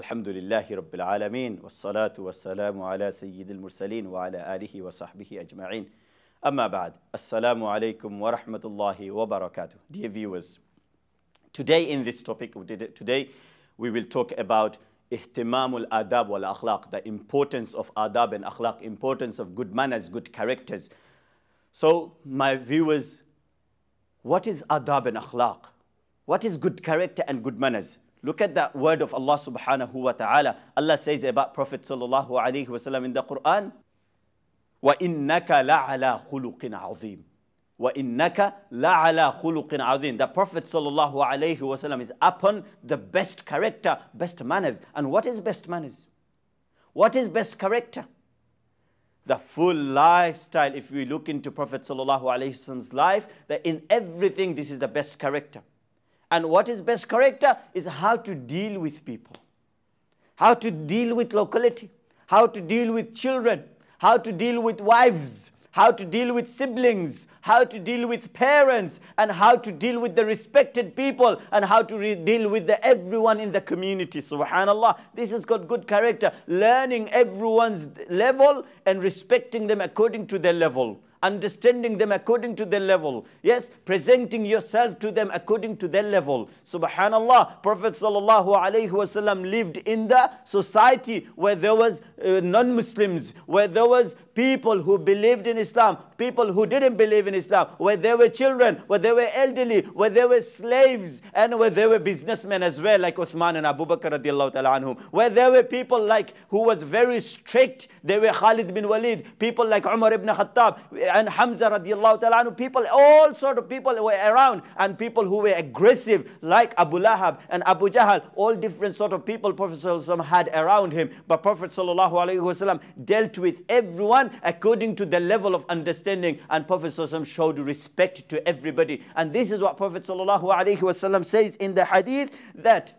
الحمد لله رب العالمين والصلاة والسلام على سيد المرسلين وعلى آله وصحبه أجمعين Amma بعد السلام عليكم ورحمة الله وبركاته. Dear viewers, today in this topic, today we will talk about اهتمام الاداب والأخلاق, the importance of اداب and اخلاق, importance of good manners, good characters. So my viewers, what is اداب and اخلاق? What is good character and good manners? Look at that word of Allah subhanahu wa ta'ala. Allah says about Prophet sallallahu alayhi wasallam in the Quran, وَإِنَّكَ لَعَلَى خُلُقٍ عَظِيمٍ وَإِنَّكَ لَعَلَى خُلُقٍ عَظِيمٍ The Prophet sallallahu alayhi wasallam is upon the best character, best manners. And what is best manners? What is best character? The full lifestyle, if we look into Prophet sallallahu alayhi wasallam's life, that in everything this is the best character. And what is best character is how to deal with people, how to deal with locality, how to deal with children, how to deal with wives, how to deal with siblings, how to deal with parents, and how to deal with the respected people, and how to deal with the, everyone in the community. Subhanallah. This has got good character. Learning everyone's level and respecting them according to their level understanding them according to their level. Yes, presenting yourself to them according to their level. Subhanallah, Prophet sallallahu alaihi wasallam lived in the society where there was uh, non-Muslims, where there was people who believed in Islam, people who didn't believe in Islam, where they were children, where they were elderly, where they were slaves, and where they were businessmen as well, like Uthman and Abu Bakr radiallahu ta'ala anhum, where there were people like who was very strict, they were Khalid bin Walid, people like Umar ibn Khattab and Hamza radiallahu ta'ala anhum, people, all sort of people were around, and people who were aggressive, like Abu Lahab and Abu Jahl, all different sort of people Prophet had around him, but Prophet sallallahu alayhi wasallam dealt with everyone according to the level of understanding understanding. And Prophet ﷺ showed respect to everybody. And this is what Prophet ﷺ says in the hadith that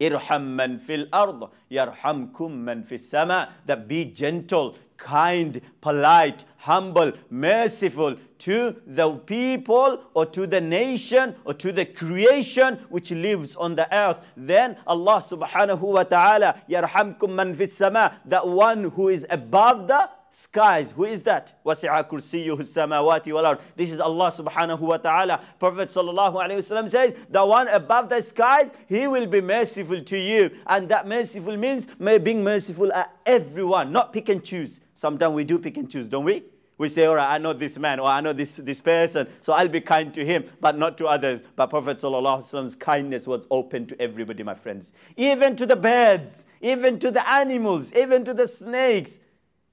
irham man fil ard yarhamkum man fis sama that be gentle kind polite humble, merciful to the people or to the nation or to the creation which lives on the earth, then Allah subhanahu wa ta'ala, yarhamkum man fis sama, that one who is above the skies. Who is that? وَسِعَ كُرْسِيُّهُ samawati وَالْأَرْضِ This is Allah subhanahu wa ta'ala. Prophet sallallahu alayhi wasallam says, the one above the skies, he will be merciful to you. And that merciful means being merciful at everyone, not pick and choose. Sometimes we do pick and choose, don't we? We say, all right, I know this man or I know this, this person, so I'll be kind to him, but not to others. But Prophet Prophet's kindness was open to everybody, my friends, even to the birds, even to the animals, even to the snakes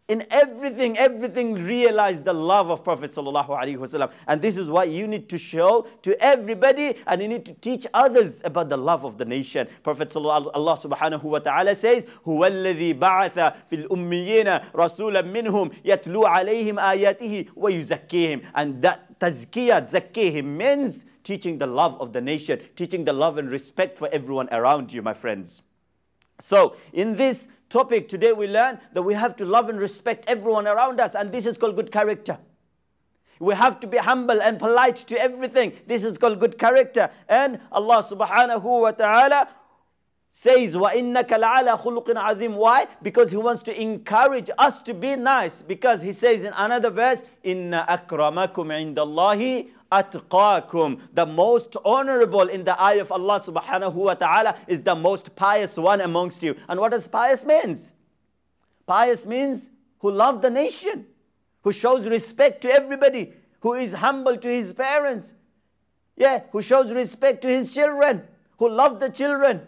in everything, everything realize the love of Prophet ﷺ. And this is what you need to show to everybody and you need to teach others about the love of the nation. Prophet Allah subhanahu wa ta'ala says, هُوَ الَّذِي بَعَثَ فِي الْأُمِّيِّينَ رَسُولًا مِّنْهُمْ يَتْلُو عَلَيْهِمْ آيَاتِهِ وَيُزَكِّيهِمْ And that tazkiyah, zakihim means teaching the love of the nation, teaching the love and respect for everyone around you, my friends. So in this topic today we learn that we have to love and respect everyone around us and this is called good character. We have to be humble and polite to everything. This is called good character. And Allah subhanahu wa ta'ala says, وَإِنَّكَ لَعَلَى خُلُقٍ عَظِيمٍ Why? Because He wants to encourage us to be nice. Because He says in another verse, إِنَّ أَكْرَمَكُمْ عِنْدَ اللَّهِ atqakum. The most honorable in the eye of Allah subhanahu wa ta'ala is the most pious one amongst you. And what does pious means? Pious means who love the nation, who shows respect to everybody, who is humble to his parents, yeah, who shows respect to his children, who love the children,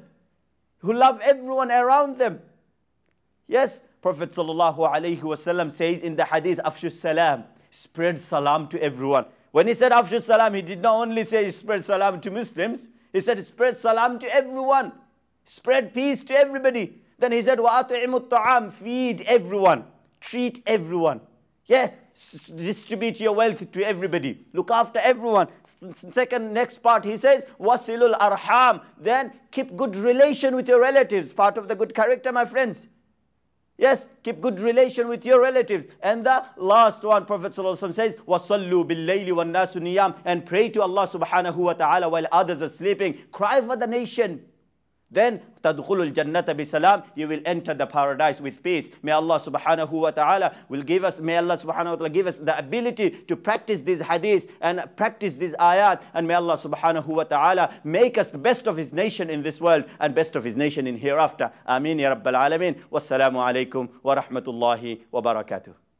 who love everyone around them. Yes, Prophet sallallahu alaihi wasallam says in the hadith, "Afshu salam, spread salam to everyone." When he said after salam, he did not only say spread salam to Muslims, he said spread salam to everyone. Spread peace to everybody. Then he said, وَأَطْعِمُ الطَّعَامِ Feed everyone. Treat everyone. Yeah, distribute your wealth to everybody. Look after everyone. second, next part, he says, "wasilul arham." Then keep good relation with your relatives. Part of the good character, my friends. Yes, keep good relation with your relatives. And the last one, Prophet says, وَصَلُّوا بِاللَّيْلِ وَالنَّاسُ نِيَامٍ And pray to Allah subhanahu wa ta'ala while others are sleeping. Cry for the nation. Then, jannata bi-salam. You will enter the paradise with peace. May Allah subhanahu wa ta'ala will give us, may Allah subhanahu wa ta'ala give us the ability to practice these hadiths and practice these ayat. And may Allah subhanahu wa ta'ala make us the best of His nation in this world and best of His nation in hereafter. Amin ya Rabbil Alameen. Wassalamu alaikum wa rahmatullahi wa barakatuh.